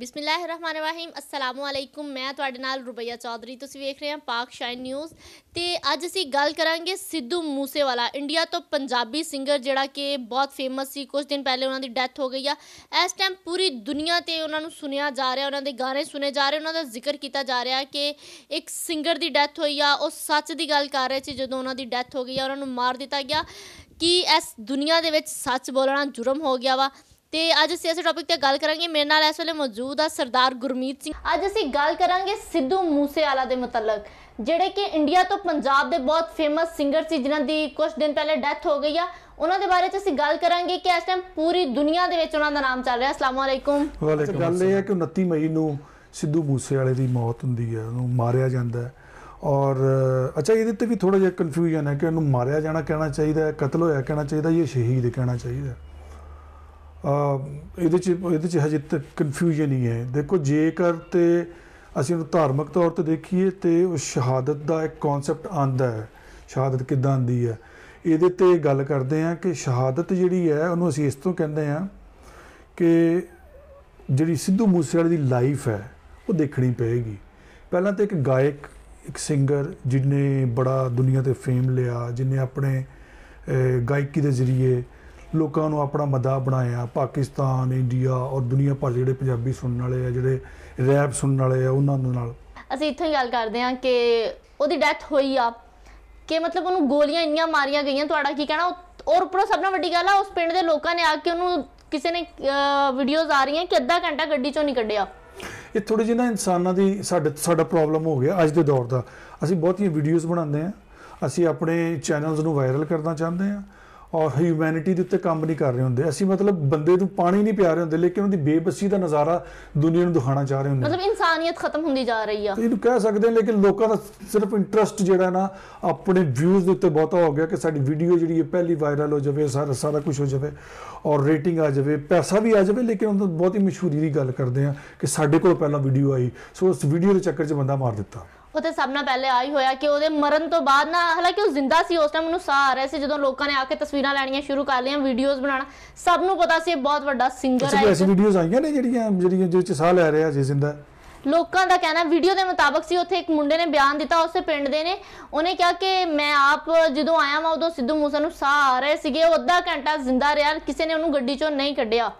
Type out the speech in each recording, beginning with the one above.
ਬਿਸਮਿਲ੍ਲਾਹਿਰਰਹਿਮਾਨਿਰਰਹੀਮ ਅਸਲਾਮੁ ਅਲੈਕੁਮ ਮੈਂ ਤੁਹਾਡੇ ਨਾਲ ਰੁਬਈਆ ਚੌਧਰੀ ਤੁਸੀਂ ਵੇਖ ਰਹੇ ਹੋ ਪਾਕ ਸ਼ਾਈਨ ਨਿਊਜ਼ ਤੇ ਅੱਜ ਅਸੀਂ ਗੱਲ ਕਰਾਂਗੇ ਸਿੱਧੂ ਮੂਸੇਵਾਲਾ ਇੰਡੀਆ ਤੋਂ ਪੰਜਾਬੀ ਸਿੰਗਰ ਜਿਹੜਾ ਕਿ ਬਹੁਤ ਫੇਮਸ ਸੀ ਕੁਝ ਦਿਨ ਪਹਿਲੇ ਉਹਨਾਂ ਦੀ ਡੈਥ ਹੋ ਗਈ ਆ ਇਸ ਟਾਈਮ ਪੂਰੀ ਦੁਨੀਆ ਤੇ ਉਹਨਾਂ ਨੂੰ ਸੁਣਿਆ ਜਾ ਰਿਹਾ ਉਹਨਾਂ ਦੇ ਗਾਣੇ ਸੁਨੇ ਜਾ ਰਹੇ ਉਹਨਾਂ ਦਾ ਜ਼ਿਕਰ ਕੀਤਾ ਜਾ ਰਿਹਾ ਕਿ ਇੱਕ ਸਿੰਗਰ ਦੀ ਡੈਥ ਹੋਈ ਆ ਉਹ ਸੱਚ ਦੀ ਗੱਲ ਕਰ ਰਹੇ ਸੀ ਜਦੋਂ ਉਹਨਾਂ ਦੀ ਡੈਥ ਹੋ ਗਈ ਆ ਉਹਨਾਂ ਨੂੰ ਮਾਰ ਦਿੱਤਾ ਗਿਆ ਕਿ ਇਸ ਦੁਨੀਆ ਦੇ ਵਿੱਚ ਸੱਚ ਬੋਲਣਾ ਜੁਰਮ ਹੋ ਗਿਆ ਵਾ ਤੇ ਅੱਜ ਅਸੀਂ ਇਸ ਟੌਪਿਕ ਤੇ ਗੱਲ ਕਰਾਂਗੇ ਮੇਰੇ ਨਾਲ ਇਸ ਵੇਲੇ ਮੌਜੂਦ ਆ ਸਰਦਾਰ ਗੁਰਮੀਤ ਸਿੰਘ ਅੱਜ ਅਸੀਂ ਗੱਲ ਕਰਾਂਗੇ ਸਿੱਧੂ ਮੂਸੇਵਾਲਾ ਦੇ ਮੁਤਲਕ ਜਿਹੜੇ ਕਿ ਇੰਡੀਆ ਤੋਂ ਪੰਜਾਬ ਦੇ ਬਹੁਤ ਫੇਮਸ ਸਿੰਗਰ ਸੀ ਜਿਨ੍ਹਾਂ ਦੀ ਕੁਝ ਦਿਨ ਪਹਿਲੇ ਡੈਥ ਹੋ ਗਈ ਆ ਉਹਨਾਂ ਦੇ ਬਾਰੇ ਚ ਅਸੀਂ ਗੱਲ ਕਰਾਂਗੇ ਕਿ ਇਸ ਟਾਈਮ ਪੂਰੀ ਦੁਨੀਆ ਦੇ ਵਿੱਚ ਉਹਨਾਂ ਦਾ ਨਾਮ ਚੱਲ ਰਿਹਾ ਅਸਲਾਮ ਅਲੈਕੁਮ ਗੱਲ ਇਹ ਹੈ ਕਿ 29 ਮਈ ਨੂੰ ਸਿੱਧੂ ਮੂਸੇਵਾਲੇ ਦੀ ਮੌਤ ਹੁੰਦੀ ਹੈ ਉਹਨੂੰ ਮਾਰਿਆ ਜਾਂਦਾ ਹੈ ਔਰ ਅੱਛਾ ਇਹਦੇ ਤੇ ਵੀ ਥੋੜਾ ਜਿਹਾ ਕਨਫਿਊਜ਼ਨ ਹੈ ਕਿ ਉਹਨੂੰ ਮਾਰਿਆ ਜਾਣਾ ਕਹਿਣਾ ਚਾਹੀਦਾ ਹੈ ਕਤਲ ਹੋਇਆ ਕਹਿਣਾ ਚਾਹੀਦਾ ਜਾਂ ਸ਼ਹੀਦ ਕਹਿਣਾ ਚਾਹੀਦਾ ਇਹਦੇ ਚ ਇਹਦੇ ਚ ਹਜੇ ਤੱਕ ਕਨਫਿਊਜ਼ਨ ਹੀ ਹੈ ਦੇਖੋ ਜੇਕਰ ਤੇ ਅਸੀਂ ਉਹ ਧਾਰਮਿਕ ਤੌਰ ਤੇ ਦੇਖੀਏ ਤੇ ਉਹ ਸ਼ਹਾਦਤ ਦਾ ਇੱਕ ਕਨਸੈਪਟ ਆਂਦਾ ਹੈ ਸ਼ਹਾਦਤ ਕਿਦਾਂ ਆਂਦੀ ਹੈ ਇਹਦੇ ਤੇ ਗੱਲ ਕਰਦੇ ਆ ਕਿ ਸ਼ਹਾਦਤ ਜਿਹੜੀ ਹੈ ਉਹਨੂੰ ਅਸੀਂ ਇਸ ਤੋਂ ਕਹਿੰਦੇ ਆ ਕਿ ਜਿਹੜੀ ਸਿੱਧੂ ਮੂਸੇਵਾਲੇ ਦੀ ਲਾਈਫ ਹੈ ਉਹ ਦੇਖਣੀ ਪਏਗੀ ਪਹਿਲਾਂ ਤਾਂ ਇੱਕ ਗਾਇਕ ਇੱਕ ਸਿੰਗਰ ਜਿਨੇ ਬੜਾ ਦੁਨੀਆ ਤੇ ਫੇਮ ਲਿਆ ਜਿਨੇ ਆਪਣੇ ਗਾਇਕੀ ਦੇ ਜ਼ਰੀਏ ਲੋਕਾਂ ਨੂੰ ਆਪਣਾ ਮਦਾ ਬਣਾਇਆ ਪਾਕਿਸਤਾਨ ਇੰਡੀਆ ਔਰ ਦੁਨੀਆ ਭਰ ਜਿਹੜੇ ਪੰਜਾਬੀ ਸੁਣਨ ਵਾਲੇ ਆ ਜਿਹੜੇ ਰੈਪ ਸੁਣਨ ਵਾਲੇ ਆ ਉਹਨਾਂ ਦੇ ਨਾਲ ਅਸੀਂ ਇੱਥੇ ਹੀ ਗੱਲ ਕਰਦੇ ਆ ਕਿ ਉਹਦੀ ਡੈਥ ਹੋਈ ਆ ਕਿ ਮਤਲਬ ਉਹਨੂੰ ਗੋਲੀਆਂ ਇੰਨੀਆਂ ਮਾਰੀਆਂ ਗਈਆਂ ਤੁਹਾਡਾ ਕੀ ਕਹਿਣਾ ਔਰ ਉਪਰੋਂ ਸਭ ਨਾਲ ਵੱਡੀ ਗੱਲ ਆ ਉਸ ਪਿੰਡ ਦੇ ਲੋਕਾਂ ਨੇ ਆ ਕੇ ਉਹਨੂੰ ਕਿਸੇ ਨੇ ਵੀਡੀਓਜ਼ ਆ ਰਹੀਆਂ ਕਿ ਅੱਧਾ ਘੰਟਾ ਗੱਡੀ ਚੋਂ ਨਹੀਂ ਕੱਢਿਆ ਇਹ ਥੋੜੀ ਜਿਹੀ ਨਾ ਇਨਸਾਨਾਂ ਦੀ ਸਾਡੇ ਸਾਡਾ ਪ੍ਰੋਬਲਮ ਹੋ ਗਿਆ ਅੱਜ ਦੇ ਦੌਰ ਦਾ ਅਸੀਂ ਬਹੁਤੀਆਂ ਵੀਡੀਓਜ਼ ਬਣਾਉਂਦੇ ਆ ਅਸੀਂ ਆਪਣੇ ਚੈਨਲਸ ਨੂੰ ਵਾਇਰਲ ਕਰਨਾ ਚਾਹੁੰਦੇ ਆ ਔਰ ਹਿਊਮੈਨਿਟੀ ਦੇ ਉੱਤੇ ਕੰਮ ਨਹੀਂ ਕਰ ਰਹੇ ਹੁੰਦੇ ਅਸੀਂ ਮਤਲਬ ਬੰਦੇ ਨੂੰ ਪਾਣੀ ਨਹੀਂ ਪਿਆ ਰਹੇ ਹੁੰਦੇ ਲੇਕਿਨ ਉਹਦੀ ਬੇਬਸੀ ਦਾ ਨਜ਼ਾਰਾ ਦੁਨੀਆ ਨੂੰ ਦਿਖਾਣਾ ਚਾਹ ਰਹੇ ਹੁੰਦੇ ਮਤਲਬ ਇਨਸਾਨੀਅਤ ਖਤਮ ਹੁੰਦੀ ਜਾ ਰਹੀ ਆ ਇਹਨੂੰ ਕਹਿ ਸਕਦੇ ਹਾਂ ਲੇਕਿਨ ਲੋਕਾਂ ਦਾ ਸਿਰਫ ਇੰਟਰਸਟ ਜਿਹੜਾ ਨਾ ਆਪਣੇ ਵਿਊਜ਼ ਦੇ ਉੱਤੇ ਬਹੁਤਾ ਹੋ ਗਿਆ ਕਿ ਸਾਡੀ ਵੀਡੀਓ ਜਿਹੜੀ ਹੈ ਪਹਿਲੀ ਵਾਇਰਲ ਹੋ ਜਾਵੇ ਸਾਰਾ ਸਾਰਾ ਕੁਝ ਹੋ ਜਾਵੇ ਔਰ ਰੇਟਿੰਗ ਆ ਜਾਵੇ ਪੈਸਾ ਵੀ ਆ ਜਾਵੇ ਲੇਕਿਨ ਉਹ ਤਾਂ ਬਹੁਤ ਹੀ ਮਸ਼ਹੂਰੀ ਦੀ ਗੱਲ ਕਰਦੇ ਆ ਕਿ ਸਾਡੇ ਕੋਲ ਪਹਿਲਾਂ ਵੀਡੀਓ ਆਈ ਸੋ ਉਸ ਵੀਡੀਓ ਦੇ ਚੱਕਰ 'ਚ ਬੰਦਾ ਮਾਰ ਦਿੱਤਾ ਉਹਦੇ ਸਭ ਨਾਲ ਪਹਿਲੇ ਆਈ ਹੋਇਆ ਕਿ ਉਹਦੇ ਮਰਨ ਤੋਂ ਬਾਅਦ ਨਾ ਹਾਲਾਂਕਿ ਉਹ ਜ਼ਿੰਦਾ ਸੀ ਉਸ ਟਾਈਮ ਉਹਨੂੰ ਸਾਹ ਆ ਰਿਹਾ ਸੀ ਜਦੋਂ ਲੋਕਾਂ ਨੇ ਆ ਕੇ ਤਸਵੀਰਾਂ ਲੈਣੀਆਂ ਸ਼ੁਰੂ ਕਰ ਲਈਆਂ ਵੀਡੀਓਜ਼ ਬਣਾਉਣਾ ਸਭ ਨੂੰ ਪਤਾ ਸੀ ਇਹ ਬਹੁਤ ਵੱਡਾ ਸਿੰਗਰ ਹੈ ਐਸੀ ਵੀਡੀਓਜ਼ ਆਈਆਂ ਨੇ ਜਿਹੜੀਆਂ ਜਿਹੜੀਆਂ ਜਿਹਦੇ ਵਿੱਚ ਸਾਹ ਲੈ ਰਿਹਾ ਜੀ ਜ਼ਿੰਦਾ ਲੋਕਾਂ ਦਾ ਕਹਿਣਾ ਵੀਡੀਓ ਦੇ ਮੁਤਾਬਕ ਸੀ ਉੱਥੇ ਇੱਕ ਮੁੰਡੇ ਨੇ ਬਿਆਨ ਦਿੱਤਾ ਉਸੇ ਪਿੰਡ ਦੇ ਨੇ ਉਹਨੇ ਕਿਹਾ ਕਿ ਮੈਂ ਆਪ ਜਦੋਂ ਆਇਆ ਮੈਂ ਉਦੋਂ ਸਿੱਧੂ ਮੂਸਾ ਨੂੰ ਸਾਹ ਆ ਰਹੇ ਸੀਗੇ ਉਹ ਅੱਧਾ ਘੰਟਾ ਜ਼ਿੰਦਾ ਰਿਹਾ ਕਿਸੇ ਨੇ ਉਹਨੂੰ ਗੱਡੀ ਚੋਂ ਨਹੀਂ ਕੱਢਿਆ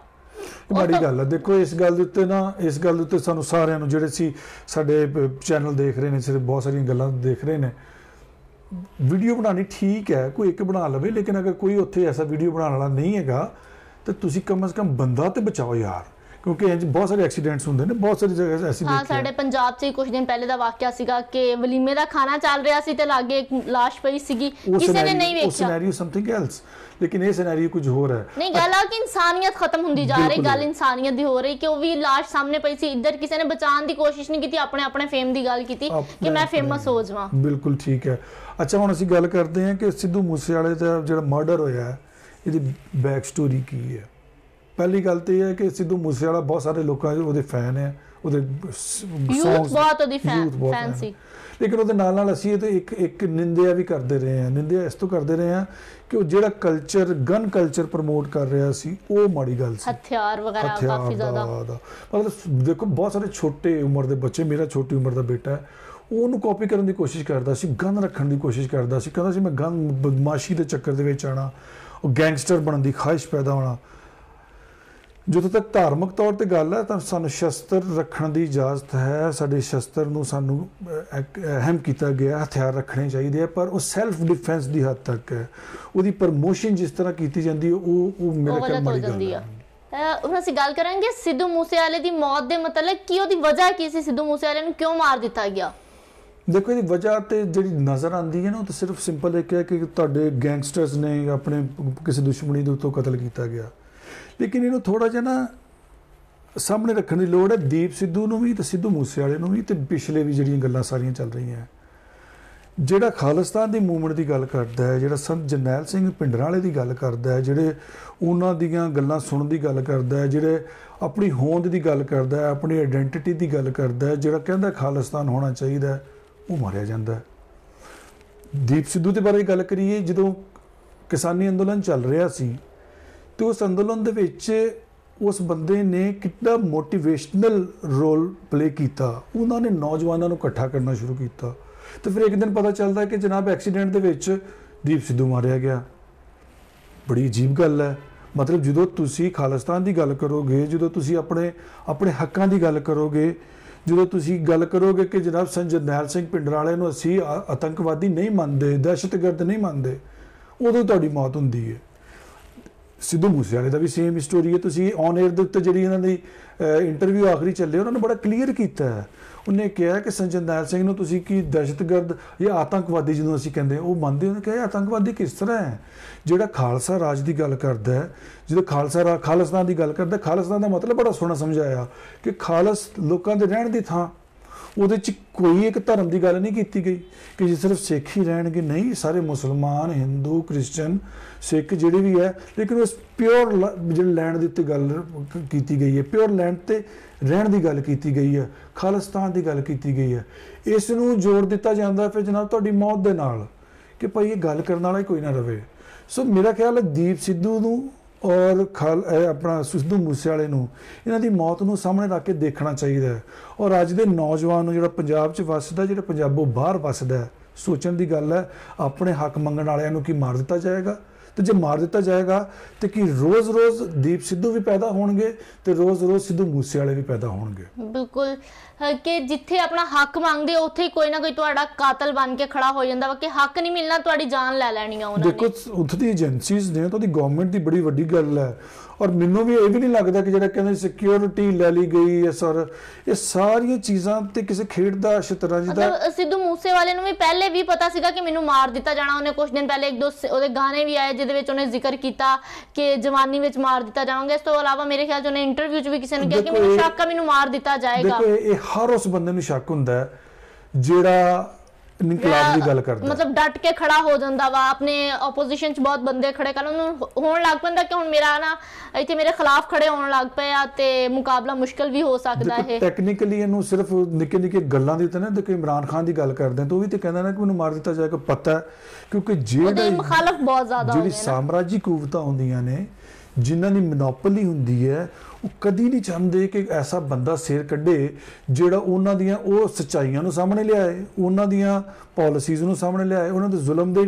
ਇਹ ਮਾੜੀ ਗੱਲ ਹੈ ਦੇਖੋ ਇਸ ਗੱਲ ਦੇ ਉੱਤੇ ਨਾ ਇਸ ਗੱਲ ਦੇ ਉੱਤੇ ਸਾਨੂੰ ਸਾਰਿਆਂ ਨੂੰ ਜਿਹੜੇ ਸੀ ਸਾਡੇ ਚੈਨਲ ਦੇਖ ਰਹੇ ਨੇ ਸਿਰਫ ਬਹੁਤ ਸਾਰੀਆਂ ਗੱਲਾਂ ਦੇਖ ਰਹੇ ਨੇ ਵੀਡੀਓ ਬਣਾਣੀ ਠੀਕ ਹੈ ਕੋਈ ਇੱਕ ਬਣਾ ਲਵੇ ਲੇਕਿਨ ਅਗਰ ਕੋਈ ਉੱਥੇ ਐਸਾ ਵੀਡੀਓ ਬਣਾਉਣ ਵਾਲਾ ਨਹੀਂ ਹੈਗਾ ਤੇ ਤੁਸੀਂ ਕਮ ਸੇ ਕਮ ਬੰਦਾ ਤੇ ਬਚਾਓ ਯਾਰ ਕਿਉਂਕਿ ਇੰਜ ਬਹੁਤ ਸਾਰੇ ਐਕਸੀਡੈਂਟਸ ਹੁੰਦੇ ਨੇ ਬਹੁਤ ਸਾਰੀ ਜਗ੍ਹਾ ਐਸੀ ਹਾਂ ਸਾਡੇ ਪੰਜਾਬ 'ਚ ਕੁਝ ਦਿਨ ਪਹਿਲੇ ਦਾ ਵਾਕਿਆ ਸੀਗਾ ਕਿ ਵਲੀਮੇ ਦਾ ਖਾਣਾ ਚੱਲ ਰਿਹਾ ਸੀ ਤੇ ਲਾਗੇ ਇੱਕ ਲਾਸ਼ ਪਈ ਸੀਗੀ ਕਿਸੇ ਨੇ ਨਹੀਂ ਵੇਖਿਆ ਉਹ ਸਿਨੈਰੀਓ ਸਮਥਿੰਗ ਐਲਸ ਲੇਕਿਨ ਇਹ ਸਿਨੈਰੀਓ ਕੁਝ ਹੋਰ ਹੈ ਨਹੀਂ ਗੱਲ ਆ ਕਿ ਇਨਸਾਨੀਅਤ ਖਤਮ ਹੁੰਦੀ ਜਾ ਰਹੀ ਗੱਲ ਇਨਸਾਨੀਅਤ ਦੀ ਹੋ ਰਹੀ ਕਿ ਉਹ ਵੀ ਲਾਸ਼ ਸਾਹਮਣੇ ਪਈ ਸੀ ਇੱਧਰ ਕਿਸੇ ਨੇ ਬਚਾਉਣ ਦੀ ਕੋਸ਼ਿਸ਼ ਨਹੀਂ ਕੀਤੀ ਆਪਣੇ ਆਪਣੇ ਫੇਮ ਦੀ ਗੱਲ ਕੀਤੀ ਕਿ ਮੈਂ ਫੇਮਸ ਹੋ ਜਾਵਾਂ ਬਿਲਕੁਲ ਠੀਕ ਹੈ ਅੱਛਾ ਹੁਣ ਅਸੀਂ ਗੱਲ ਕਰਦੇ ਹਾਂ ਕਿ ਸਿੱਧੂ ਮੂਸੇ ਵਾਲੇ ਦਾ ਜਿਹੜਾ ਮਰਡਰ ਹੋਇਆ ਇਹਦੀ ਬੈਕ ਸਟੋਰੀ ਕੀ ਹੈ ਪਹਿਲੀ ਗੱਲ ਤੇ ਇਹ ਹੈ ਕਿ ਸਿੱਧੂ ਮੂਸੇਵਾਲਾ ਬਹੁਤ ਸਾਰੇ ਲੋਕਾਂ ਦੇ ਉਹਦੇ ਫੈਨ ਹੈ ਉਹਦੇ ਯੂਥ ਬਹੁਤ ਉਹਦੀ ਫੈਨ ਸੀ ਲੇਕਿਨ ਉਹਦੇ ਨਾਲ ਨਾਲ ਅਸੀਂ ਇਹ ਤੇ ਇੱਕ ਇੱਕ ਨਿੰਦਿਆ ਵੀ ਕਰਦੇ ਰਹੇ ਹਾਂ ਨਿੰਦਿਆ ਇਸ ਤੋਂ ਕਰਦੇ ਰਹੇ ਹਾਂ ਕਿ ਉਹ ਜਿਹੜਾ ਕਲਚਰ ਗਨ ਕਲਚਰ ਪ੍ਰਮੋਟ ਕਰ ਰਿਹਾ ਸੀ ਉਹ ਮਾੜੀ ਗੱਲ ਸੀ ਹਥਿਆਰ ਵਗੈਰਾ ਕਾਫੀ ਜ਼ਿਆਦਾ ਮਤਲਬ ਦੇਖੋ ਬਹੁਤ ਸਾਰੇ ਛੋਟੇ ਉਮਰ ਦੇ ਬੱਚੇ ਮੇਰਾ ਛੋਟੀ ਉਮਰ ਦਾ ਬੇਟਾ ਹੈ ਉਹਨੂੰ ਕਾਪੀ ਕਰਨ ਦੀ ਕੋਸ਼ਿਸ਼ ਕਰਦਾ ਸੀ ਗਨ ਰੱਖਣ ਦੀ ਕੋਸ਼ਿਸ਼ ਕਰਦਾ ਸੀ ਕਹਿੰਦਾ ਸੀ ਮੈਂ ਗਨ ਬਦਮਾਸ਼ੀ ਦੇ ਚੱਕਰ ਦੇ ਵਿੱਚ ਆਣਾ ਉਹ ਗੈਂਗਸਟਰ ਬਣਨ ਦੀ ਖਾਹਿਸ਼ ਪੈਦਾ ਹੋਣਾ ਜਦੋਂ ਤੱਕ ਧਾਰਮਿਕ ਤੌਰ ਤੇ ਗੱਲ ਹੈ ਤਾਂ ਸਾਨੂੰ ਸ਼ਸਤਰ ਰੱਖਣ ਦੀ ਇਜਾਜ਼ਤ ਹੈ ਸਾਡੇ ਸ਼ਸਤਰ ਨੂੰ ਸਾਨੂੰ ਅਹਿਮ ਕੀਤਾ ਗਿਆ ਹਥਿਆਰ ਰੱਖਣੇ ਚਾਹੀਦੇ ਆ ਪਰ ਉਹ ਸੈਲਫ ਡਿਫੈਂਸ ਦੀ ਹੱਦ ਤੱਕ ਹੈ ਉਹਦੀ ਪ੍ਰਮੋਸ਼ਨ ਜਿਸ ਤਰ੍ਹਾਂ ਕੀਤੀ ਜਾਂਦੀ ਹੈ ਉਹ ਉਹ ਮੇਰੇ ਕੋਲ ਨਹੀਂ ਗੱਲ ਹੈ ਹੁਣ ਅਸੀਂ ਗੱਲ ਕਰਾਂਗੇ ਸਿੱਧੂ ਮੂਸੇਵਾਲੇ ਦੀ ਮੌਤ ਦੇ ਮਤਲਬ ਕੀ ਉਹਦੀ ਵਜ੍ਹਾ ਕੀ ਸੀ ਸਿੱਧੂ ਮੂਸੇਵਾਲੇ ਨੂੰ ਕਿਉਂ ਮਾਰ ਦਿੱਤਾ ਗਿਆ ਦੇਖੋ ਇਹਦੀ ਵਜ੍ਹਾ ਤੇ ਜਿਹੜੀ ਨਜ਼ਰ ਆਂਦੀ ਹੈ ਨਾ ਉਹ ਤਾਂ ਸਿਰਫ ਸਿੰਪਲ ਇੱਕ ਹੈ ਕਿ ਤੁਹਾਡੇ ਗੈਂਗਸਟਰਸ ਨੇ ਆਪਣੇ ਕਿਸੇ ਦੁਸ਼ਮਣੀ ਦੇ ਉੱਤੋਂ ਕਤਲ ਕੀਤਾ ਗਿਆ ਲੇਕਿਨ ਇਹਨੂੰ ਥੋੜਾ ਜਿਹਾ ਨਾ ਸਾਹਮਣੇ ਰੱਖਣ ਦੀ ਲੋੜ ਹੈ ਦੀਪ ਸਿੱਧੂ ਨੂੰ ਵੀ ਤੇ ਸਿੱਧੂ ਮੂਸੇ ਵਾਲੇ ਨੂੰ ਵੀ ਤੇ ਪਿਛਲੇ ਵੀ ਜਿਹੜੀਆਂ ਗੱਲਾਂ ਸਾਰੀਆਂ ਚੱਲ ਰਹੀਆਂ ਜਿਹੜਾ ਖਾਲਸਤਾਨ ਦੀ ਮੂਵਮੈਂਟ ਦੀ ਗੱਲ ਕਰਦਾ ਹੈ ਜਿਹੜਾ ਸੰਤ ਜਰਨੈਲ ਸਿੰਘ ਪਿੰਡਰਾਂ ਵਾਲੇ ਦੀ ਗੱਲ ਕਰਦਾ ਹੈ ਜਿਹੜੇ ਉਹਨਾਂ ਦੀਆਂ ਗੱਲਾਂ ਸੁਣਨ ਦੀ ਗੱਲ ਕਰਦਾ ਹੈ ਜਿਹੜੇ ਆਪਣੀ ਹੋਂਦ ਦੀ ਗੱਲ ਕਰਦਾ ਹੈ ਆਪਣੀ ਆਇਡੈਂਟੀਟੀ ਦੀ ਗੱਲ ਕਰਦਾ ਹੈ ਜਿਹੜਾ ਕਹਿੰਦਾ ਖਾਲਸਤਾਨ ਹੋਣਾ ਚਾਹੀਦਾ ਉਹ ਮਾਰਿਆ ਜਾਂਦਾ ਹੈ ਦੀਪ ਸਿੱਧੂ ਦੇ ਬਾਰੇ ਗੱਲ ਕਰੀਏ ਜਦੋਂ ਕਿਸਾਨੀ ਅੰਦੋਲਨ ਚੱਲ ਰਿਹਾ ਸੀ ਤੇ ਉਸ ਅੰਦੋਲਨ ਦੇ ਵਿੱਚ ਉਸ ਬੰਦੇ ਨੇ ਕਿੰਨਾ ਮੋਟੀਵੇਸ਼ਨਲ ਰੋਲ ਪਲੇ ਕੀਤਾ ਉਹਨਾਂ ਨੇ ਨੌਜਵਾਨਾਂ ਨੂੰ ਇਕੱਠਾ ਕਰਨਾ ਸ਼ੁਰੂ ਕੀਤਾ ਤੇ ਫਿਰ ਇੱਕ ਦਿਨ ਪਤਾ ਚੱਲਦਾ ਕਿ ਜਨਾਬ ਐਕਸੀਡੈਂਟ ਦੇ ਵਿੱਚ ਦੀਪ ਸਿੱਧੂ ਮਾਰਿਆ ਗਿਆ ਬੜੀ ਅਜੀਬ ਗੱਲ ਹੈ ਮਤਲਬ ਜਦੋਂ ਤੁਸੀਂ ਖਾਲਿਸਤਾਨ ਦੀ ਗੱਲ ਕਰੋਗੇ ਜਦੋਂ ਤੁਸੀਂ ਆਪਣੇ ਆਪਣੇ ਹੱਕਾਂ ਦੀ ਗੱਲ ਕਰੋਗੇ ਜਦੋਂ ਤੁਸੀਂ ਗੱਲ ਕਰੋਗੇ ਕਿ ਜਨਾਬ ਸੰਜਨੈਲ ਸਿੰਘ ਪਿੰਡਰਾਲੇ ਨੂੰ ਅਸੀਂ ਆਤੰਕਵਾਦੀ ਨਹੀਂ ਮੰਨਦੇ ਦਹਿਸ਼ਤਗਰਦ ਨਹੀਂ ਮੰਨਦੇ ਉਦੋਂ ਤੁਹਾਡੀ ਮੌਤ ਹੁੰਦੀ ਹੈ ਸਿੱਧੂ ਮੂਸੇਵਾਲੇ ਦਾ ਵੀ ਸੇਮ ਸਟੋਰੀ ਹੈ ਤੁਸੀਂ ਔਨ 에ਅਰ ਦੇ ਉੱਤੇ ਜਿਹੜੀ ਇਹਨਾਂ ਦੀ ਇੰਟਰਵਿਊ ਆਖਰੀ ਚੱਲੇ ਉਹਨਾਂ ਨੇ ਬੜਾ ਕਲੀਅਰ ਕੀਤਾ ਹੈ ਉਹਨੇ ਕਿਹਾ ਕਿ ਸੰਜਨਦਾਰ ਸਿੰਘ ਨੂੰ ਤੁਸੀਂ ਕੀ ਦਹਿਸ਼ਤਗਰਦ ਜਾਂ ਆਤੰਕਵਾਦੀ ਜਿਹਨੂੰ ਅਸੀਂ ਕਹਿੰਦੇ ਉਹ ਮੰਨਦੇ ਉਹਨੇ ਕਿਹਾ ਆਤੰਕਵਾਦੀ ਕਿਸ ਤਰ੍ਹਾਂ ਹੈ ਜਿਹੜਾ ਖਾਲਸਾ ਰਾਜ ਦੀ ਗੱਲ ਕਰਦਾ ਹੈ ਜਿਹੜਾ ਖਾਲਸਾ ਰਾਜ ਖਾਲਸਤਾਨ ਦੀ ਗੱਲ ਕਰਦਾ ਖਾਲਸਤਾਨ ਦਾ ਮਤਲਬ ਬੜਾ ਸੋਹਣਾ ਸਮਝਾਇਆ ਕਿ ਖਾਲਸ ਲੋਕਾਂ ਦੇ ਰਹਿਣ ਦੀ ਥਾਂ ਉਹਦੇ ਚ ਕੋਈ ਇੱਕ ਧਰਮ ਦੀ ਗੱਲ ਨਹੀਂ ਕੀਤੀ ਗਈ ਕਿ ਜੀ ਸਿਰਫ ਸਿੱਖ ਹੀ ਰਹਿਣਗੇ ਨਹੀਂ ਸਾਰੇ ਮੁਸਲਮਾਨ ਹਿੰਦੂ ਕ੍ਰਿਸਚੀਅਨ ਸਿੱਖ ਜਿਹੜੇ ਵੀ ਹੈ ਲੇਕਿਨ ਉਸ ਪਿਓਰ ਜਿਹੜੇ ਲੈਂਡ ਦੇ ਉੱਤੇ ਗੱਲ ਕੀਤੀ ਗਈ ਹੈ ਪਿਓਰ ਲੈਂਡ ਤੇ ਰਹਿਣ ਦੀ ਗੱਲ ਕੀਤੀ ਗਈ ਹੈ ਖਾਲਸਤਾਨ ਦੀ ਗੱਲ ਕੀਤੀ ਗਈ ਹੈ ਇਸ ਨੂੰ ਜੋੜ ਦਿੱਤਾ ਜਾਂਦਾ ਫਿਰ ਜਨਾਬ ਤੁਹਾਡੀ ਮੌਤ ਦੇ ਨਾਲ ਕਿ ਭਾਈ ਇਹ ਗੱਲ ਕਰਨ ਵਾਲਾ ਕੋਈ ਨਾ ਰਵੇ ਸੋ ਮੇਰਾ ਖਿਆਲ ਹੈ ਦੀਪ ਸਿੱਧੂ ਨੂੰ ਔਰ ਖਲ ਆਪਣਾ ਮੂਸੇ ਵਾਲੇ ਨੂੰ ਇਹਨਾਂ ਦੀ ਮੌਤ ਨੂੰ ਸਾਹਮਣੇ ਰੱਖ ਕੇ ਦੇਖਣਾ ਚਾਹੀਦਾ ਹੈ ਔਰ ਅੱਜ ਦੇ ਨੌਜਵਾਨ ਨੂੰ ਜਿਹੜਾ ਪੰਜਾਬ 'ਚ ਵੱਸਦਾ ਜਿਹੜਾ ਪੰਜਾਬੋਂ ਬਾਹਰ ਵੱਸਦਾ ਸੋਚਣ ਦੀ ਗੱਲ ਹੈ ਆਪਣੇ ਹੱਕ ਮੰਗਣ ਵਾਲਿਆਂ ਨੂੰ ਕੀ ਮਾਰ ਦਿੱਤਾ ਜਾਏਗਾ ਤੇ ਜੇ ਮਾਰ ਦਿੱਤਾ ਜਾਏਗਾ ਤੇ ਕੀ ਰੋਜ਼-ਰੋਜ਼ ਦੀਪ ਸਿੱਧੂ ਵੀ ਪੈਦਾ ਹੋਣਗੇ ਤੇ ਰੋਜ਼-ਰੋਜ਼ ਸਿੱਧੂ ਮੂਸੇ ਵਾਲੇ ਵੀ ਪੈਦਾ ਹੋਣਗੇ ਬਿਲਕੁਲ ਕਿ ਜਿੱਥੇ ਆਪਣਾ ਹੱਕ ਮੰਗਦੇ ਹੋ ਉੱਥੇ ਕੋਈ ਨਾ ਕੋਈ ਤੁਹਾਡਾ ਕਾਤਲ ਬਣ ਕੇ ਖੜਾ ਹੋ ਜਾਂਦਾ ਵਾ ਕਿ ਹੱਕ ਨਹੀਂ ਮਿਲਣਾ ਤੁਹਾਡੀ ਜਾਨ ਲੈ ਲੈਣੀ ਆ ਉਹਨਾਂ ਨੇ ਦੇਖੋ ਉੱਥੇ ਦੀ ਏਜੰਸੀਜ਼ ਨੇ ਤਾਂ ਦੀ ਗਵਰਨਮੈਂਟ ਦੀ ਬੜੀ ਵੱਡੀ ਗੱਲ ਹੈ ਔਰ ਮੈਨੂੰ ਵੀ ਇਹ ਵੀ ਨਹੀਂ ਲੱਗਦਾ ਕਿ ਜਿਹੜਾ ਕਹਿੰਦੇ ਸਿਕਿਉਰਿਟੀ ਲੈ ਲਈ ਗਈ ਹੈ ਸਰ ਇਹ ਸਾਰੀਆਂ ਚੀਜ਼ਾਂ ਤੇ ਕਿਸੇ ਖੇਡ ਦਾ ਸ਼ਤਰੰਜ ਦਾ ਮਤਲਬ ਸਿੱਧੂ ਮੂਸੇ ਵਾਲੇ ਨੂੰ ਵੀ ਪਹਿਲੇ ਵੀ ਪਤਾ ਸੀਗਾ ਕਿ ਮੈਨੂੰ ਮਾਰ ਦਿੱਤਾ ਜਾਣਾ ਉਹਨੇ ਕੁਝ ਦਿਨ ਪਹਿਲੇ ਇੱਕ ਦੋ ਉਹਦੇ ਗਾਣੇ ਵੀ ਆਏ ਜਿਹਦੇ ਵਿੱਚ ਉਹਨੇ ਜ਼ਿਕਰ ਕੀਤਾ ਕਿ ਜਵਾਨੀ ਵਿੱਚ ਮਾਰ ਦਿੱਤਾ ਜਾਵਾਂਗਾ ਇਸ ਤੋਂ ਇਲਾਵਾ ਮੇਰੇ ਖਿਆਲ ਜੋ ਨੇ ਇੰਟਰਵਿਊ 'ਚ ਵੀ ਕਿਸੇ ਨੂੰ ਕਿਹਾ ਕਿ ਮੈਨੂੰ ਸ਼ੱਕ ਆ ਮੈਨੂੰ ਮਾਰ ਦਿੱਤਾ ਜਾਏਗਾ ਦੇਖੋ ਇਹ ਹਰ ਉਸ ਬੰਦੇ ਨੂੰ ਸ਼ੱਕ ਹੁੰਦਾ ਹੈ ਜਿਹੜਾ ਇਨਕਲਾਬ ਦੀ ਗੱਲ ਕਰਦਾ ਮਤਲਬ ਡਟ ਕੇ ਖੜਾ ਹੋ ਜਾਂਦਾ ਵਾ ਆਪਣੇ ਆਪੋਜੀਸ਼ਨ ਚ ਬਹੁਤ ਬੰਦੇ ਖੜੇ ਕਰਨ ਨੂੰ ਹੋਣ ਲੱਗ ਪੈਂਦਾ ਕਿ ਹੁਣ ਮੇਰਾ ਨਾ ਇੱਥੇ ਮੇਰੇ ਖਿਲਾਫ ਖੜੇ ਹੋਣ ਲੱਗ ਪਏ ਆ ਤੇ ਮੁਕਾਬਲਾ ਮੁਸ਼ਕਲ ਵੀ ਹੋ ਸਕਦਾ ਹੈ ਟੈਕਨੀਕਲੀ ਇਹਨੂੰ ਸਿਰਫ ਨਿੱਕੇ ਨਿੱਕੇ ਗੱਲਾਂ ਦੇ ਉੱਤੇ ਨਾ ਦੇਖੋ ਇਮਰਾਨ ਖਾਨ ਦੀ ਗੱਲ ਕਰਦੇ ਤਾਂ ਉਹ ਵੀ ਤੇ ਕਹਿੰਦਾ ਨਾ ਕਿ ਮੈਨੂੰ ਮਾਰ ਦਿੱਤਾ ਜਾਏਗਾ ਪਤਾ ਕਿਉਂਕਿ ਜਿਹੜਾ ਮੁਖਾਲਫ ਬਹੁਤ ਜ਼ਿਆਦਾ ਹੁੰਦੇ ਨੇ ਜਿਹੜੀ ਸਾਮਰਾਜੀ ਕੂਵਤਾ ਹੁੰਦੀਆਂ ਨੇ ਜਿਨ੍ਹਾਂ ਦੀ ਮੋਨੋਪੋਲੀ ਹੁੰਦੀ ਹੈ ਉਹ ਕਦੀ ਨਹੀਂ ਚਾਹੁੰਦੇ ਕਿ ਐਸਾ ਬੰਦਾ ਸਿਰ ਕੱਢੇ ਜਿਹੜਾ ਉਹਨਾਂ ਦੀਆਂ ਉਹ ਸਚਾਈਆਂ ਨੂੰ ਸਾਹਮਣੇ ਲਿਆਏ ਉਹਨਾਂ ਦੀਆਂ ਪਾਲਿਸੀਜ਼ ਨੂੰ ਸਾਹਮਣੇ ਲਿਆਏ ਉਹਨਾਂ ਦੇ ਜ਼ੁਲਮ ਦੇ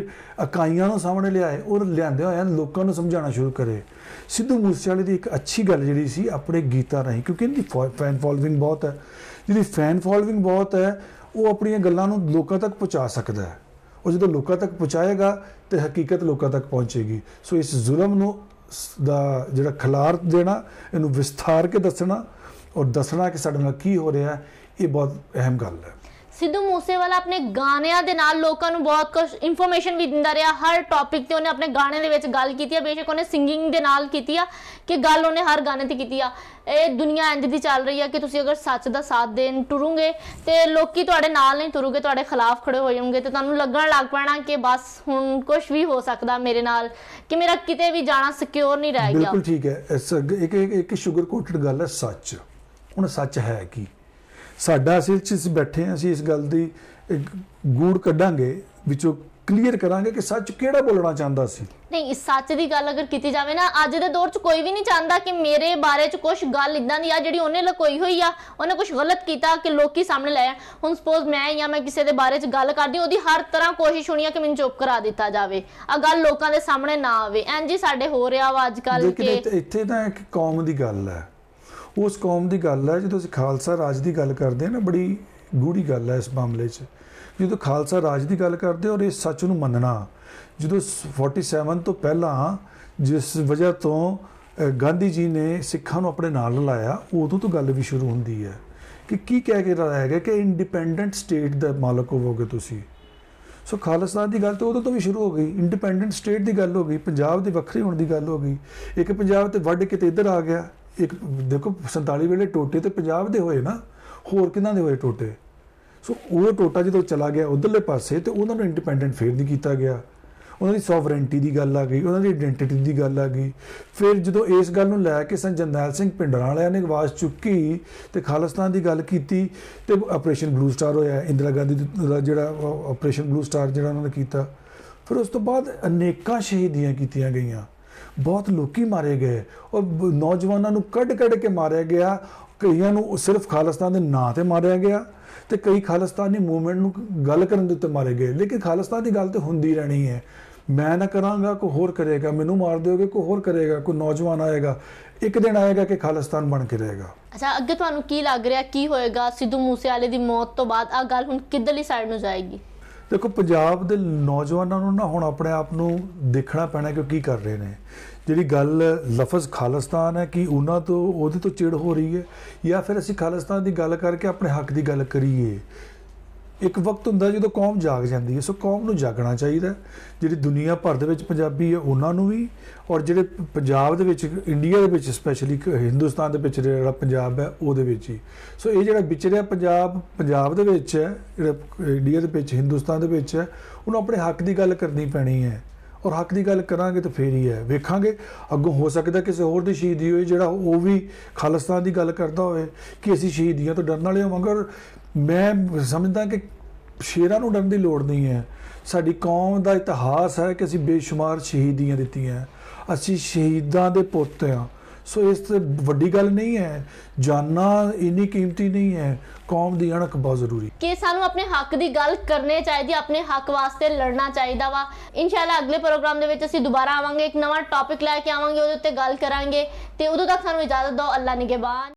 ਇਕਾਈਆਂ ਨੂੰ ਸਾਹਮਣੇ ਲਿਆਏ ਔਰ ਲਿਆਂਦੇ ਹੋਏ ਲੋਕਾਂ ਨੂੰ ਸਮਝਾਉਣਾ ਸ਼ੁਰੂ ਕਰੇ ਸਿੱਧੂ ਮੂਸੇਵਾਲੇ ਦੀ ਇੱਕ ਅੱਛੀ ਗੱਲ ਜਿਹੜੀ ਸੀ ਆਪਣੇ ਗੀਤਾਂ ਰਾਹੀਂ ਕਿਉਂਕਿ ਇਹਦੀ ਫੈਨ ਫੋਲੋਇੰਗ ਬਹੁਤ ਹੈ ਜਿਹਦੀ ਫੈਨ ਫੋਲੋਇੰਗ ਬਹੁਤ ਹੈ ਉਹ ਆਪਣੀਆਂ ਗੱਲਾਂ ਨੂੰ ਲੋਕਾਂ ਤੱਕ ਪਹੁੰਚਾ ਸਕਦਾ ਹੈ ਉਹ ਜਦੋਂ ਲੋਕਾਂ ਤੱਕ ਪਹੁੰਚਾਏਗਾ ਤੇ ਹਕੀਕਤ ਲੋਕਾਂ ਤੱਕ ਪਹੁੰਚੇਗੀ ਸੋ ਇਸ ਜ਼ੁਲਮ ਨੂੰ ਦਾ ਜਿਹੜਾ ਖਲਾਰ ਦੇਣਾ ਇਹਨੂੰ ਵਿਸਥਾਰ ਕੇ ਦੱਸਣਾ ਔਰ ਦੱਸਣਾ ਕਿ ਸਾਡੇ ਨਾਲ ਕੀ ਹੋ ਰਿਹਾ ਇਹ ਬਹੁਤ ਅਹਿਮ ਗੱਲ ਹੈ ਸਿੱਧੂ ਮੂਸੇਵਾਲਾ ਆਪਣੇ ਗਾਣਿਆਂ ਦੇ ਨਾਲ ਲੋਕਾਂ ਨੂੰ ਬਹੁਤ ਕੁਝ ਇਨਫੋਰਮੇਸ਼ਨ ਵੀ ਦਿੰਦਾ ਰਿਹਾ ਹਰ ਟੌਪਿਕ ਤੇ ਉਹਨੇ ਆਪਣੇ ਗਾਣੇ ਦੇ ਵਿੱਚ ਗੱਲ ਕੀਤੀ ਆ ਬੇਸ਼ੱਕ ਉਹਨੇ ਸਿੰਗਿੰਗ ਦੇ ਨਾਲ ਕੀਤੀ ਆ ਕਿ ਗੱਲ ਉਹਨੇ ਹਰ ਗਾਣੇ ਤੇ ਕੀਤੀ ਆ ਇਹ ਦੁਨੀਆ ਇੰਜ ਦੀ ਚੱਲ ਰਹੀ ਆ ਕਿ ਤੁਸੀਂ ਅਗਰ ਸੱਚ ਦਾ ਸਾਥ ਦੇਣ ਟੁਰੂਗੇ ਤੇ ਲੋਕੀ ਤੁਹਾਡੇ ਨਾਲ ਨਹੀਂ ਟੁਰੂਗੇ ਤੁਹਾਡੇ ਖਿਲਾਫ ਖੜੇ ਹੋ ਜਾਣਗੇ ਤੇ ਤੁਹਾਨੂੰ ਲੱਗਣ ਲੱਗ ਪੈਣਾ ਕਿ ਬਸ ਹੁਣ ਕੁਝ ਵੀ ਹੋ ਸਕਦਾ ਮੇਰੇ ਨਾਲ ਕਿ ਮੇਰਾ ਕਿਤੇ ਵੀ ਜਾਣਾ ਸਿਕਿਉਰ ਨਹੀਂ ਰਹਿ ਗਿਆ ਬਿਲਕੁਲ ਠੀਕ ਹੈ ਇੱਕ ਇੱਕ ਸ਼ੂਗਰ ਕੋਟਡ ਗੱਲ ਹੈ ਸੱਚ ਹੁਣ ਸੱਚ ਹੈ ਕੀ ਸਾਡਾ ਅਸਲ 'ਚ ਅਸੀਂ ਬੈਠੇ ਹਾਂ ਅਸੀਂ ਇਸ ਗੱਲ ਦੀ ਗੂੜ ਕੱਢਾਂਗੇ ਵਿੱਚੋਂ ਕਲੀਅਰ ਕਰਾਂਗੇ ਕਿ ਸੱਚ ਕਿਹੜਾ ਬੋਲਣਾ ਚਾਹੁੰਦਾ ਸੀ ਨਹੀਂ ਇਸ ਸੱਚ ਦੀ ਗੱਲ ਅਗਰ ਕੀਤੀ ਜਾਵੇ ਨਾ ਅੱਜ ਦੇ ਦੌਰ 'ਚ ਕੋਈ ਵੀ ਨਹੀਂ ਚਾਹੁੰਦਾ ਕਿ ਮੇਰੇ ਬਾਰੇ 'ਚ ਕੁਝ ਗੱਲ ਇਦਾਂ ਦੀ ਆ ਜਿਹੜੀ ਉਹਨੇ ਲਕੋਈ ਹੋਈ ਆ ਉਹਨੇ ਕੁਝ ਗਲਤ ਕੀਤਾ ਕਿ ਲੋਕੀ ਸਾਹਮਣੇ ਲਾਇਆ ਹੁਣ ਸਪੋਜ਼ ਮੈਂ ਜਾਂ ਮੈਂ ਕਿਸੇ ਦੇ ਬਾਰੇ 'ਚ ਗੱਲ ਕਰਦੀ ਉਹਦੀ ਹਰ ਤਰ੍ਹਾਂ ਕੋਸ਼ਿਸ਼ ਹੋਣੀ ਆ ਕਿ ਮੈਨੂੰ ਚੁੱਪ ਕਰਾ ਦਿੱਤਾ ਜਾਵੇ ਆ ਗੱਲ ਲੋਕਾਂ ਦੇ ਸਾਹਮਣੇ ਨਾ ਆਵੇ ਐਂ ਜੀ ਸਾਡੇ ਹੋ ਰਿਹਾ ਵਾ ਅੱਜ ਕੱਲ ਕਿ ਇੱਥੇ ਤਾਂ ਇੱਕ ਕੌਮ ਦੀ ਗੱਲ ਹੈ ਉਸ ਕੌਮ ਦੀ ਗੱਲ ਹੈ ਜਦੋਂ ਅਸੀਂ ਖਾਲਸਾ ਰਾਜ ਦੀ ਗੱਲ ਕਰਦੇ ਹਾਂ ਨਾ ਬੜੀ ਗੂੜੀ ਗੱਲ ਹੈ ਇਸ ਮਾਮਲੇ 'ਚ ਜਦੋਂ ਖਾਲਸਾ ਰਾਜ ਦੀ ਗੱਲ ਕਰਦੇ ਔਰ ਇਸ ਸੱਚ ਨੂੰ ਮੰਨਣਾ ਜਦੋਂ 47 ਤੋਂ ਪਹਿਲਾਂ ਜਿਸ ਵਜ੍ਹਾ ਤੋਂ ਗਾਂਧੀ ਜੀ ਨੇ ਸਿੱਖਾਂ ਨੂੰ ਆਪਣੇ ਨਾਲ ਲਾਇਆ ਉਦੋਂ ਤੋਂ ਗੱਲ ਵੀ ਸ਼ੁਰੂ ਹੁੰਦੀ ਹੈ ਕਿ ਕੀ ਕਹਿ ਕੇ ਲਾਇਆ ਗਿਆ ਕਿ ਇੰਡੀਪੈਂਡੈਂਟ ਸਟੇਟ ਦਾ ਮਾਲਕ ਹੋਵੋਗੇ ਤੁਸੀਂ ਸੋ ਖਾਲਸਾ ਦੀ ਗੱਲ ਤਾਂ ਉਦੋਂ ਤੋਂ ਵੀ ਸ਼ੁਰੂ ਹੋ ਗਈ ਇੰਡੀਪੈਂਡੈਂਟ ਸਟੇਟ ਦੀ ਗੱਲ ਹੋ ਗਈ ਪੰਜਾਬ ਦੇ ਵੱਖਰੇ ਹੋਣ ਦੀ ਗੱਲ ਹੋ ਗਈ ਇੱਕ ਪੰਜਾਬ ਤੇ ਵੱਡ ਕੇ ਤੇ ਇੱਧਰ ਆ ਗਿਆ ਇੱਕ ਦੇਖੋ 47 ਵੇਲੇ ਟੋਟੇ ਤੇ ਪੰਜਾਬ ਦੇ ਹੋਏ ਨਾ ਹੋਰ ਕਿੰਨਾਂ ਦੇ ਹੋਏ ਟੋਟੇ ਸੋ ਉਹ ਟੋਟਾ ਜਦੋਂ ਚਲਾ ਗਿਆ ਉਧਰਲੇ ਪਾਸੇ ਤੇ ਉਹਨਾਂ ਨੂੰ ਇੰਡੀਪੈਂਡੈਂਟ ਫੇਰ ਨਹੀਂ ਕੀਤਾ ਗਿਆ ਉਹਨਾਂ ਦੀ ਸੋਵਰੈਂਟੀ ਦੀ ਗੱਲ ਆ ਗਈ ਉਹਨਾਂ ਦੀ ਆਇਡੈਂਟੀਟੀ ਦੀ ਗੱਲ ਆ ਗਈ ਫਿਰ ਜਦੋਂ ਇਸ ਗੱਲ ਨੂੰ ਲੈ ਕੇ ਸੰਤ ਸਿੰਘ ਪਿੰਡਰਾਂ ਵਾਲਿਆਂ ਨੇ ਆਵਾਜ਼ ਚੁੱਕੀ ਤੇ ਖਾਲਸਤਾਨ ਦੀ ਗੱਲ ਕੀਤੀ ਤੇ ਆਪਰੇਸ਼ਨ ਬਲੂ ਸਟਾਰ ਹੋਇਆ ਇੰਦਰਾ ਗਾਂਧੀ ਦਾ ਜਿਹੜਾ ਆਪਰੇਸ਼ਨ ਬਲੂ ਸਟਾਰ ਜਿਹੜਾ ਉਹਨਾਂ ਨੇ ਕੀਤਾ ਫਿਰ ਉਸ ਤੋਂ ਬਾਅਦ ਅਨੇਕਾਂ ਸ਼ਹੀਦੀਆਂ ਕੀਤੀਆਂ ਗਈਆਂ ਬਹੁਤ ਲੋਕੀ ਮਾਰੇ ਗਏ ਉਹ ਨੌਜਵਾਨਾਂ ਨੂੰ ਕੱਢ-ਕੱਢ ਕੇ ਮਾਰਿਆ ਗਿਆ ਕਈਆਂ ਨੂੰ ਸਿਰਫ ਖਾਲਸਤਾਨ ਦੇ ਨਾਂ ਤੇ ਮਾਰਿਆ ਗਿਆ ਤੇ ਕਈ ਖਾਲਸਤਾਨੀ ਮੂਵਮੈਂਟ ਨੂੰ ਗੱਲ ਕਰਨ ਦੇ ਉੱਤੇ ਮਾਰੇ ਗਏ ਲੇਕਿਨ ਖਾਲਸਤਾਨ ਦੀ ਗੱਲ ਤੇ ਹੁੰਦੀ ਰਹਿਣੀ ਹੈ ਮੈਂ ਨਾ ਕਰਾਂਗਾ ਕੋ ਹੋਰ ਕਰੇਗਾ ਮੈਨੂੰ ਮਾਰ ਦਿਓਗੇ ਕੋ ਹੋਰ ਕਰੇਗਾ ਕੋ ਨੌਜਵਾਨ ਆਏਗਾ ਇੱਕ ਦਿਨ ਆਏਗਾ ਕਿ ਖਾਲਸਤਾਨ ਬਣ ਕੇ ਰਹੇਗਾ ਅੱਛਾ ਅੱਗੇ ਤੁਹਾਨੂੰ ਕੀ ਲੱਗ ਰਿਹਾ ਕੀ ਹੋਏਗਾ ਸਿੱਧੂ ਮੂਸੇ ਵਾਲੇ ਦੀ ਮੌਤ ਤੋਂ ਬਾਅਦ ਆ ਗੱਲ ਹੁਣ ਕਿੱਧਰਲੀ ਸਾਈਡ ਨੂੰ ਜਾਏਗੀ ਦੇਖੋ ਪੰਜਾਬ ਦੇ ਨੌਜਵਾਨਾਂ ਨੂੰ ਨਾ ਹੁਣ ਆਪਣੇ ਆਪ ਨੂੰ ਦੇਖਣਾ ਪੈਣਾ ਕਿ ਕੀ ਕਰ ਰਹੇ ਨੇ ਜਿਹੜੀ ਗੱਲ ਲਫ਼ਜ਼ ਖਾਲਿਸਤਾਨ ਹੈ ਕਿ ਉਹਨਾਂ ਤੋਂ ਉਹਦੇ ਤੋਂ ਚਿੜ ਹੋ ਰਹੀ ਹੈ ਜਾਂ ਫਿਰ ਅਸੀਂ ਖਾਲਿਸਤਾਨ ਦੀ ਗੱਲ ਕਰਕੇ ਆਪਣੇ ਹੱਕ ਦੀ ਗੱਲ ਕਰੀਏ ਇੱਕ ਵਕਤ ਹੁੰਦਾ ਜਦੋਂ ਕੌਮ ਜਾਗ ਜਾਂਦੀ ਹੈ ਸੋ ਕੌਮ ਨੂੰ ਜਾਗਣਾ ਚਾਹੀਦਾ ਜਿਹੜੀ ਦੁਨੀਆ ਭਰ ਦੇ ਵਿੱਚ ਪੰਜਾਬੀ ਹੈ ਉਹਨਾਂ ਨੂੰ ਵੀ ਔਰ ਜਿਹੜੇ ਪੰਜਾਬ ਦੇ ਵਿੱਚ ਇੰਡੀਆ ਦੇ ਵਿੱਚ ਸਪੈਸ਼ਲੀ ਹਿੰਦੁਸਤਾਨ ਦੇ ਵਿੱਚ ਜਿਹੜਾ ਪੰਜਾਬ ਹੈ ਉਹਦੇ ਵਿੱਚ ਹੀ ਸੋ ਇਹ ਜਿਹੜਾ ਵਿਚਰਿਆ ਪੰਜਾਬ ਪੰਜਾਬ ਦੇ ਵਿੱਚ ਹੈ ਜਿਹੜਾ ਇੰਡੀਆ ਦੇ ਵਿੱਚ ਹਿੰਦੁਸਤਾਨ ਦੇ ਵਿੱਚ ਹੈ ਉਹਨੂੰ ਆਪਣੇ ਹੱਕ ਦੀ ਗੱਲ ਕਰਨੀ ਪੈਣੀ ਹੈ ਔਰ ਹੱਕ ਦੀ ਗੱਲ ਕਰਾਂਗੇ ਤਾਂ ਫੇਰ ਹੀ ਹੈ ਵੇਖਾਂਗੇ ਅੱਗੋਂ ਹੋ ਸਕਦਾ ਕਿਸੇ ਹੋਰ ਦੀ ਸ਼ਹੀਦੀ ਹੋਏ ਜਿਹੜਾ ਉਹ ਵੀ ਖਾਲਸਤਾਨ ਦੀ ਗੱਲ ਕਰਦਾ ਹੋਵੇ ਕਿ ਅਸੀਂ ਸ਼ਹੀਦੀਆਂ ਤੋਂ ਡਰਨ ਵਾਲੇ ਮਗਰ ਮੈਂ ਸਮਝਦਾ ਕਿ ਸ਼ੇਰਾਂ ਨੂੰ ਡਰਨ ਦੀ ਲੋੜ ਨਹੀਂ ਹੈ ਸਾਡੀ ਕੌਮ ਦਾ ਇਤਿਹਾਸ ਹੈ ਕਿ ਅਸੀਂ ਬੇਸ਼ੁਮਾਰ ਸ਼ਹੀਦੀਆਂ ਦਿੱਤੀਆਂ ਅਸੀਂ ਸ਼ਹੀਦਾਂ ਦੇ ਪੁੱਤ ਹਾਂ ਸੋ ਇਸ ਤੇ ਵੱਡੀ ਗੱਲ ਨਹੀਂ ਹੈ ਜਾਨਣਾ ਇੰਨੀ ਕੀਮਤੀ ਨਹੀਂ ਹੈ ਕੌਮ ਦੀ ਅਣਖ ਬਹੁਤ ਜ਼ਰੂਰੀ ਕਿ ਸਾਨੂੰ ਆਪਣੇ ਹੱਕ ਦੀ ਗੱਲ ਕਰਨੀ ਚਾਹੀਦੀ ਆਪਣੇ ਹੱਕ ਵਾਸਤੇ ਲੜਨਾ ਚਾਹੀਦਾ ਵਾ ਇਨਸ਼ਾਅੱਲਾ ਅਗਲੇ ਪ੍ਰੋਗਰਾਮ ਦੇ ਵਿੱਚ ਅਸੀਂ ਦੁਬਾਰਾ ਆਵਾਂਗੇ ਇੱਕ ਨਵਾਂ ਟੌਪਿਕ ਲੈ ਕੇ ਆਵਾਂਗੇ ਉਹਦੇ ਉੱਤੇ ਗੱਲ ਕਰਾਂਗੇ ਤੇ ਉਦੋਂ ਤੱਕ ਸਾਨੂੰ ਇਜਾਜ਼ਤ ਦਿਓ ਅੱਲਾ ਨਿਗਹਿਬਾਨ